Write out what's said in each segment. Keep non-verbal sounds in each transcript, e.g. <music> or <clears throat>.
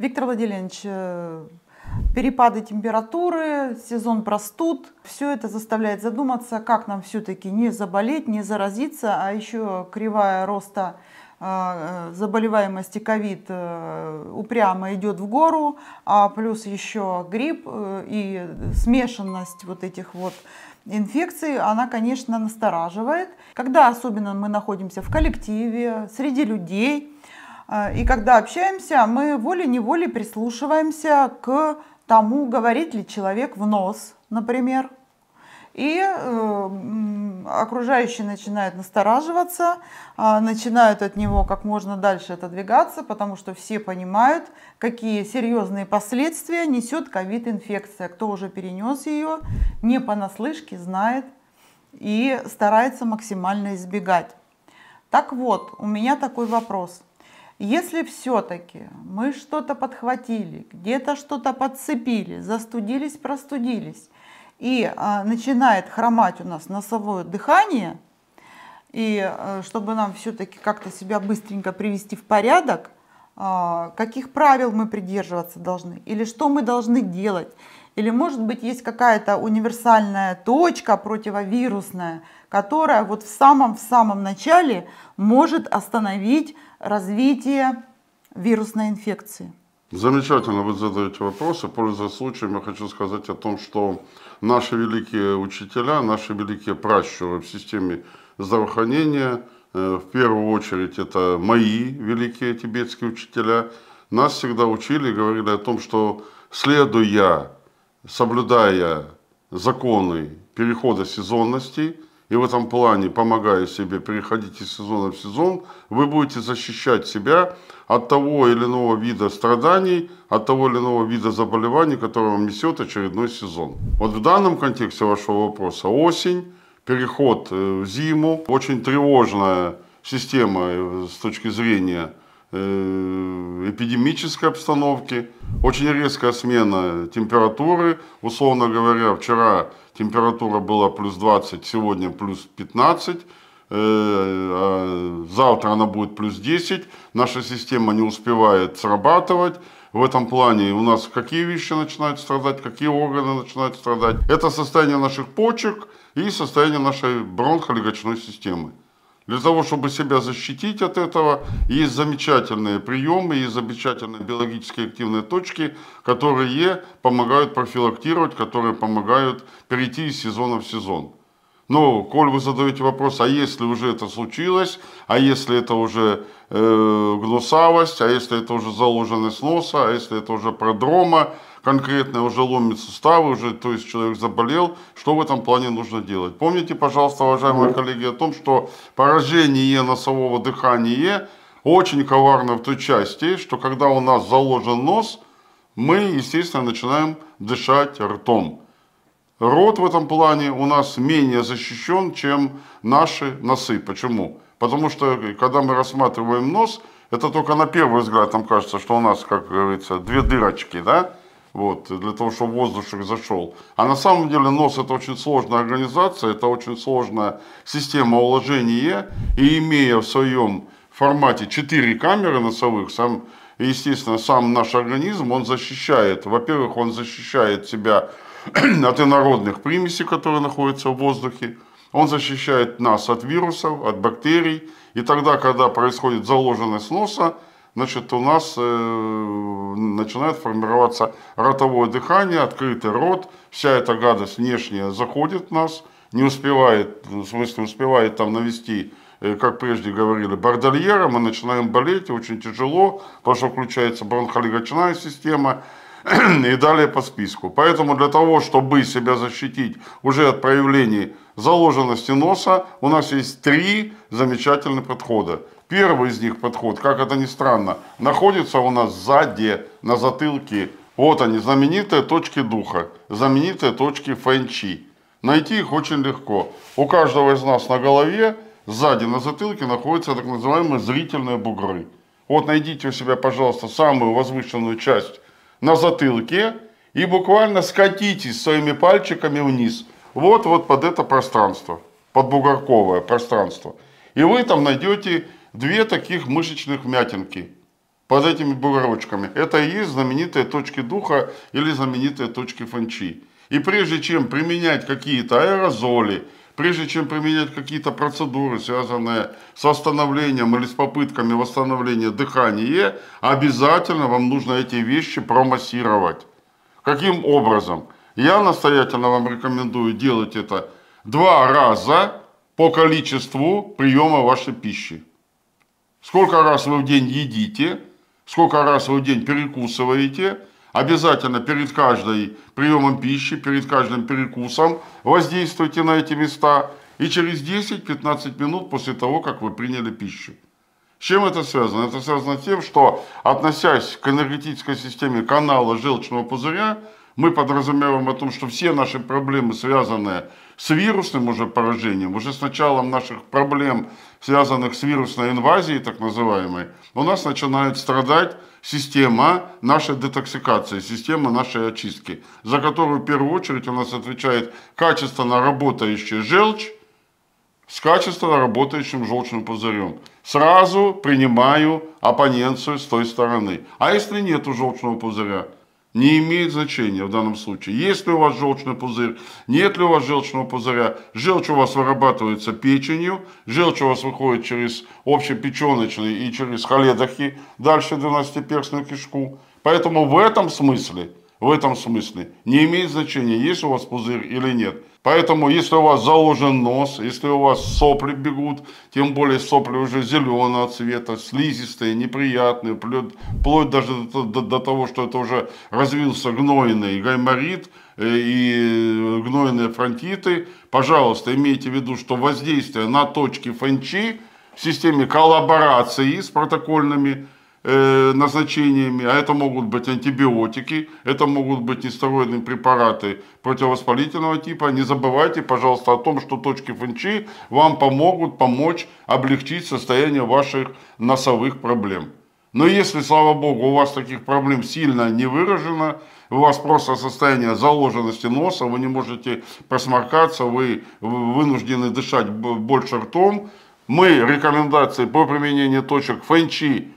Виктор Владимирович, э, перепады температуры, сезон простуд, все это заставляет задуматься, как нам все-таки не заболеть, не заразиться, а еще кривая роста э, э, заболеваемости ковид упрямо идет в гору, а плюс еще грипп и смешанность вот этих вот инфекций, она, конечно, настораживает. Когда особенно мы находимся в коллективе, среди людей, а, и когда общаемся, мы волей-неволей прислушиваемся к тому, говорит ли человек в нос, например. И э, окружающие начинают настораживаться, э, начинают от него как можно дальше отодвигаться, потому что все понимают, какие серьезные последствия несет ковид-инфекция. Кто уже перенес ее, не понаслышке знает и старается максимально избегать. Так вот, у меня такой вопрос – если все-таки мы что-то подхватили, где-то что-то подцепили, застудились, простудились, и а, начинает хромать у нас носовое дыхание, и а, чтобы нам все-таки как-то себя быстренько привести в порядок, а, каких правил мы придерживаться должны, или что мы должны делать, или, может быть, есть какая-то универсальная точка противовирусная, которая вот в самом-в самом начале может остановить развитие вирусной инфекции. Замечательно вы задаете вопросы. Пользуясь случаем, я хочу сказать о том, что наши великие учителя, наши великие пращуры в системе здравоохранения, э, в первую очередь это мои великие тибетские учителя, нас всегда учили и говорили о том, что следуя соблюдая законы перехода сезонности и в этом плане, помогая себе переходить из сезона в сезон, вы будете защищать себя от того или иного вида страданий, от того или иного вида заболеваний, которые вам несет очередной сезон. Вот в данном контексте вашего вопроса осень, переход э, в зиму, очень тревожная система э, с точки зрения Э, эпидемической обстановки, очень резкая смена температуры. Условно говоря, вчера температура была плюс 20, сегодня плюс 15, э, а завтра она будет плюс 10, наша система не успевает срабатывать. В этом плане у нас какие вещи начинают страдать, какие органы начинают страдать. Это состояние наших почек и состояние нашей бронхолегочной системы. Для того, чтобы себя защитить от этого, есть замечательные приемы, есть замечательные биологически активные точки, которые помогают профилактировать, которые помогают перейти из сезона в сезон. Но, коль вы задаете вопрос, а если уже это случилось, а если это уже э, гнусавость, а если это уже заложенность носа, а если это уже продрома, конкретное, уже ломит суставы, уже, то есть человек заболел, что в этом плане нужно делать. Помните, пожалуйста, уважаемые коллеги, о том, что поражение носового дыхания очень коварно в той части, что когда у нас заложен нос, мы, естественно, начинаем дышать ртом. Рот в этом плане у нас менее защищен, чем наши носы. Почему? Потому что, э, когда мы рассматриваем нос, это только на первый взгляд нам кажется, что у нас, как говорится, две дырочки, да? вот, для того, чтобы воздушек зашел. А на самом деле нос это очень сложная организация, это очень сложная система уложения, и имея в своем формате 4 камеры носовых, сам, естественно, сам наш организм, он защищает, во-первых, он защищает себя <clears throat> от инородных примесей, которые находятся в воздухе, он защищает нас от вирусов, от бактерий, и тогда, когда происходит заложенность носа, значит, у нас э, начинает формироваться ротовое дыхание, открытый рот, вся эта гадость внешняя заходит в нас, не успевает, в смысле успевает там навести, э, как прежде говорили, бордельера, мы начинаем болеть, очень тяжело, потому что включается бронхолегочная система, <clears throat> и далее по списку. Поэтому для того, чтобы себя защитить уже от проявлений заложенности носа, у нас есть три замечательных подхода. Первый из них подход, как это ни странно, находится у нас сзади, на затылке. Вот они, знаменитые точки духа, знаменитые точки фэнчи. Найти их очень легко. У каждого из нас на голове, сзади на затылке находятся так называемые зрительные бугры. Вот найдите у себя, пожалуйста, самую возвышенную часть на затылке и буквально скатитесь своими пальчиками вниз. Вот-вот под это пространство, под бугорковое пространство. И вы там найдете две таких мышечных вмятинки под этими бугорочками. Это и есть знаменитые точки духа или знаменитые точки фэнчи. И прежде чем применять какие-то аэрозоли, прежде чем применять какие-то процедуры, связанные с восстановлением или с попытками восстановления дыхания, обязательно вам нужно эти вещи промассировать. Каким образом? Я настоятельно вам рекомендую делать это два раза по количеству приема вашей пищи сколько раз вы в день едите, сколько раз вы в день перекусываете, обязательно перед каждым приемом пищи, перед каждым перекусом воздействуйте на эти места и через 10-15 минут после того, как вы приняли пищу. С чем это связано? Это связано с тем, что относясь к энергетической системе канала желчного пузыря, мы подразумеваем о том, что все наши проблемы связаны с вирусным уже поражением, уже с началом наших проблем, связанных с вирусной инвазией, так называемой, у нас начинает страдать система нашей детоксикации, система нашей очистки, за которую в первую очередь у нас отвечает качественно работающая желчь, с качественно работающим желчным пузырем. Сразу принимаю оппоненцию с той стороны. А если нет желчного пузыря – не имеет значения в данном случае. Есть ли у вас желчный пузырь, нет ли у вас желчного пузыря. Желчь у вас вырабатывается печенью, желчь у вас выходит через общепеченочный и через холедохи, дальше 12-перстную кишку. Поэтому в этом смысле, в этом смысле не имеет значения, есть у вас пузырь или нет. Поэтому, если у вас заложен нос, если у вас сопли бегут, тем более сопли уже зеленого цвета, слизистые, неприятные, вплоть, вплоть даже до, до, до того, что это уже развился гнойный гайморит э, и гнойные фронтиты, пожалуйста, имейте в виду, что воздействие на точки фэнчи в системе коллаборации с протокольными Э, назначениями, а это могут быть антибиотики, это могут быть нестероидные препараты противовоспалительного типа. Не забывайте, пожалуйста, о том, что точки ФНЧ вам помогут помочь облегчить состояние ваших носовых проблем. Но если, слава богу, у вас таких проблем сильно не выражено, у вас просто состояние заложенности носа, вы не можете просморкаться, вы вынуждены дышать больше ртом, мы рекомендации по применению точек фэнчи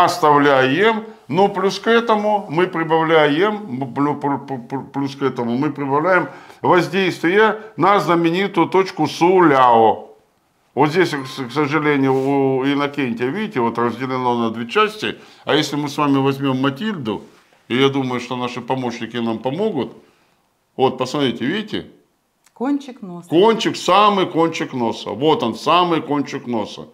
оставляем, но плюс к этому мы прибавляем, плюс к этому мы прибавляем воздействие на знаменитую точку Суляо. Вот здесь, к сожалению, у Иннокентия, видите, вот разделено на две части. А если мы с вами возьмем Матильду, и я думаю, что наши помощники нам помогут, вот, посмотрите, видите? Кончик носа. Кончик, самый кончик носа. Вот он, самый кончик носа.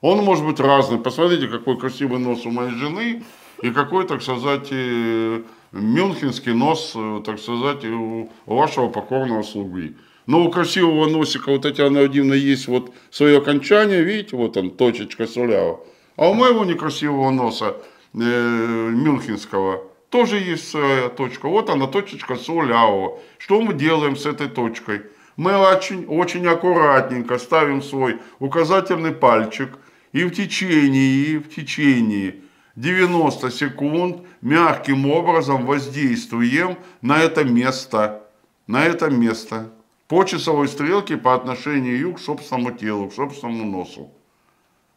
Он может быть разный. Посмотрите, какой красивый нос у моей жены и какой, так сказать, э, мюнхенский нос, э, так сказать, у вашего покорного слуги. Но ну, у красивого носика у Татьяны Владимировны есть вот свое окончание, видите, вот он, точечка сулява. А у моего некрасивого носа, э, мюнхенского, тоже есть своя точка. Вот она, точечка Суляо. Что мы делаем с этой точкой? Мы очень, очень аккуратненько ставим свой указательный пальчик – и в течение, в течение 90 секунд мягким образом воздействуем на это место, на это место по часовой стрелке по отношению к собственному телу, к собственному носу,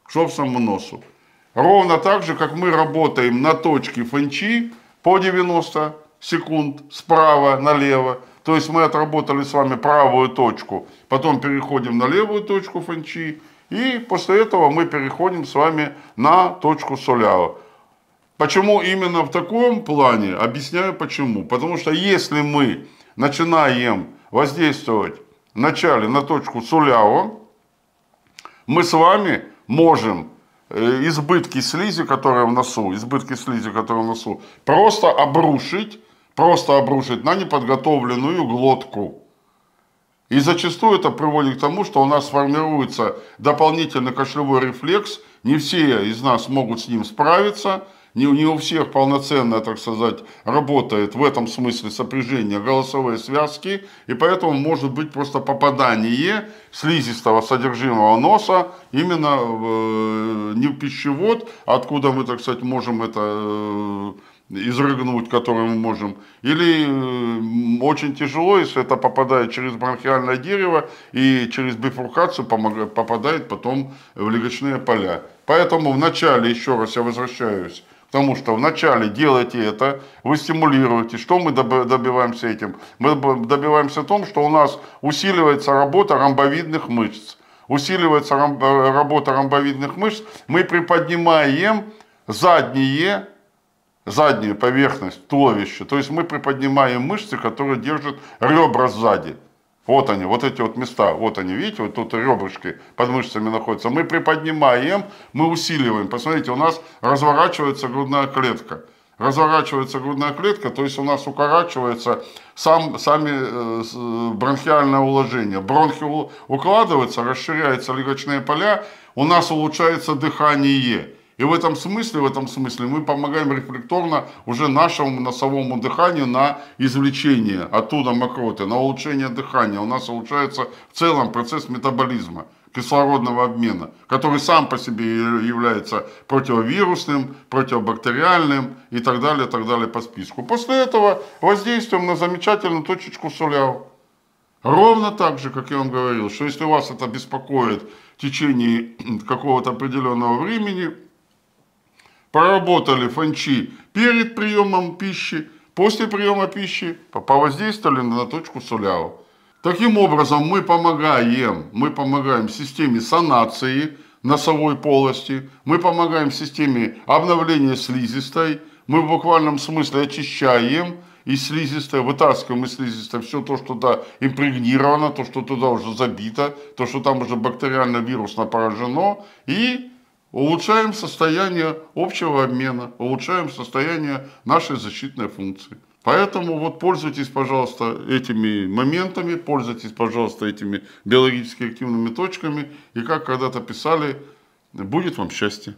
к собственному носу. Ровно так же, как мы работаем на точке фэнчи по 90 секунд справа налево, то есть мы отработали с вами правую точку, потом переходим на левую точку фэнчи, и после этого мы переходим с вами на точку соляра. Почему именно в таком плане? Объясняю почему. Потому что если мы начинаем воздействовать вначале на точку соляра, мы с вами можем э, избытки слизи, которые в носу, избытки слизи, которые в носу, просто обрушить, просто обрушить на неподготовленную глотку. И зачастую это приводит к тому, что у нас формируется дополнительный кошелевой рефлекс, не все из нас могут с ним справиться, не, не у всех полноценно, так сказать, работает в этом смысле сопряжение голосовой связки, и поэтому может быть просто попадание слизистого содержимого носа именно в, э, не в пищевод, откуда мы, так сказать, можем это э, изрыгнуть, которую мы можем, или э, очень тяжело, если это попадает через бронхиальное дерево и через бифуркацию попадает потом в легочные поля. Поэтому вначале, еще раз я возвращаюсь, Потому что вначале делайте это, вы стимулируете. Что мы добиваемся этим? Мы добиваемся том, что у нас усиливается работа ромбовидных мышц. Усиливается э, работа ромбовидных мышц, мы приподнимаем задние заднюю поверхность туловища. То есть мы приподнимаем мышцы, которые держат ребра сзади. Вот они, вот эти вот места, вот они, видите, вот тут ребрышки под мышцами находятся. Мы приподнимаем, мы усиливаем. Посмотрите, у нас разворачивается грудная клетка. Разворачивается грудная клетка, то есть у нас укорачивается сам, сами э, бронхиальное уложение. Бронхи укладываются, расширяются легочные поля, у нас улучшается дыхание. И в этом смысле, в этом смысле мы помогаем рефлекторно уже нашему носовому дыханию на извлечение оттуда мокроты, на улучшение дыхания. У нас улучшается в целом процесс метаболизма кислородного обмена, который сам по себе является противовирусным, противобактериальным и так далее, так далее по списку. После этого воздействуем на замечательную точечку соляу. Ровно так же, как я вам говорил, что если вас это беспокоит в течение какого-то определенного времени, поработали фанчи перед приемом пищи, после приема пищи, повоздействовали на точку соляо. Таким образом, мы помогаем, мы помогаем системе санации носовой полости, мы помогаем системе обновления слизистой, мы в буквальном смысле очищаем из слизистой вытаскиваем из слизистой все то, что туда импрегнировано, то, что туда уже забито, то, что там уже бактериально-вирусно поражено, и улучшаем состояние общего обмена, улучшаем состояние нашей защитной функции. Поэтому вот пользуйтесь, пожалуйста, этими моментами, пользуйтесь, пожалуйста, этими биологически активными точками. И как когда-то писали, будет вам счастье.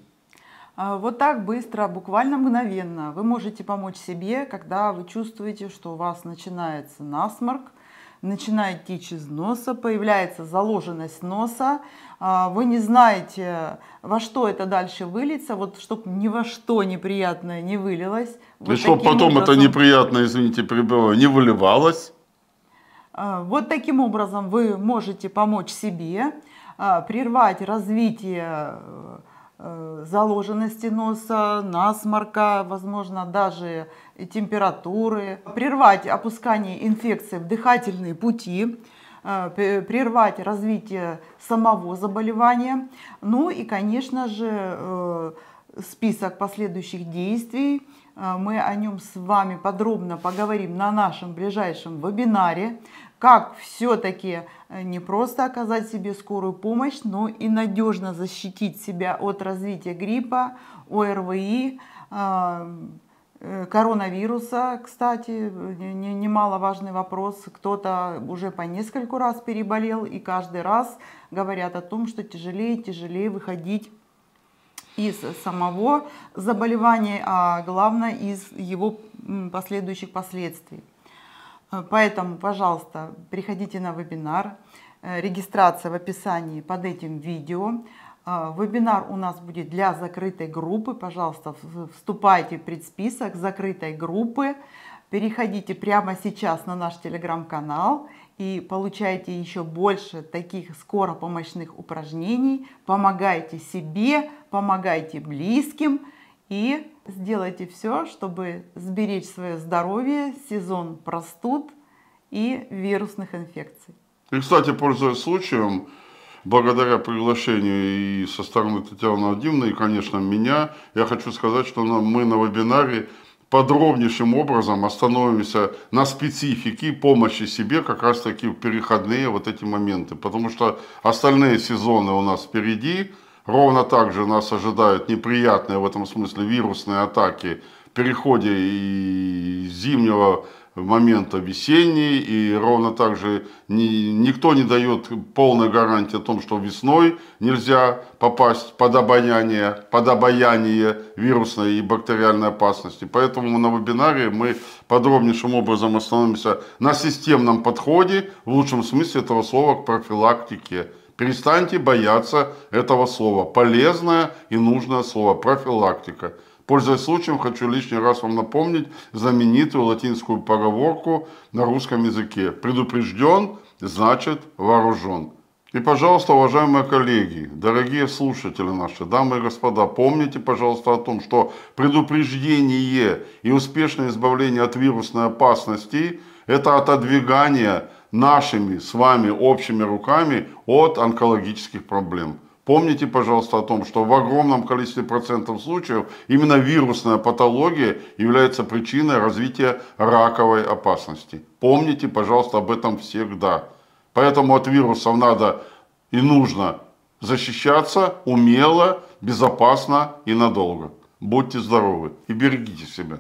А, вот так быстро, буквально мгновенно вы можете помочь себе, когда вы чувствуете, что у вас начинается насморк, начинает течь из носа, появляется заложенность носа, а, вы не знаете, во что это дальше выльется, вот чтобы ни во что неприятное не вылилось. Вот И чтобы потом это неприятное, извините, не выливалось. А, вот таким образом вы можете помочь себе а, прервать развитие Э, заложенности носа, насморка, возможно, даже температуры, прервать опускание инфекции в дыхательные пути, э, прервать развитие самого заболевания. Ну и, конечно же, э, список последующих действий. Мы о нем с вами подробно поговорим на нашем ближайшем вебинаре как все-таки э, не просто оказать себе скорую помощь, но и надежно защитить себя от развития гриппа, ОРВИ, эм, э, коронавируса, кстати, немаловажный вопрос. Кто-то уже по нескольку раз переболел, и каждый раз говорят о том, что тяжелее и тяжелее выходить из самого заболевания, а главное из его последующих последствий. Э, поэтому, пожалуйста, приходите на вебинар. Э, регистрация в описании под этим видео. Э, вебинар у нас будет для закрытой группы. Пожалуйста, вступайте в предсписок закрытой группы. Переходите прямо сейчас на наш телеграм-канал и получайте еще больше таких скоропомощных упражнений. Помогайте себе, помогайте близким – и сделайте все, чтобы сберечь свое здоровье, сезон простуд и вирусных инфекций. И, кстати, пользуясь случаем, благодаря приглашению и со стороны Татьяны Владимировны, и, конечно, меня, я хочу сказать, что мы на вебинаре подробнейшим образом остановимся на специфике помощи себе как раз таки в переходные вот эти моменты. Потому что остальные сезоны у нас впереди, Ровно так же нас ожидают неприятные в этом смысле вирусные атаки в переходе и зимнего момента весенний, и ровно так же ни, никто не дает полной гарантии о том, что весной нельзя попасть под обоняние, под обаяние вирусной и бактериальной опасности. Поэтому на вебинаре мы подробнейшим образом остановимся на системном подходе, в лучшем смысле этого слова, к профилактике Перестаньте бояться этого слова. Полезное и нужное слово – профилактика. Пользуясь случаем, хочу лишний раз вам напомнить знаменитую латинскую поговорку на русском языке. «Предупрежден – значит вооружен». И, пожалуйста, уважаемые коллеги, дорогие слушатели наши, дамы и господа, помните, пожалуйста, о том, что предупреждение и успешное избавление от вирусной опасности – это отодвигание нашими с вами общими руками от онкологических проблем. Помните, пожалуйста, о том, что в огромном количестве процентов случаев именно вирусная патология является причиной развития раковой опасности. Помните, пожалуйста, об этом всегда. Поэтому от вирусов надо и нужно защищаться умело, безопасно и надолго. Будьте здоровы и берегите себя.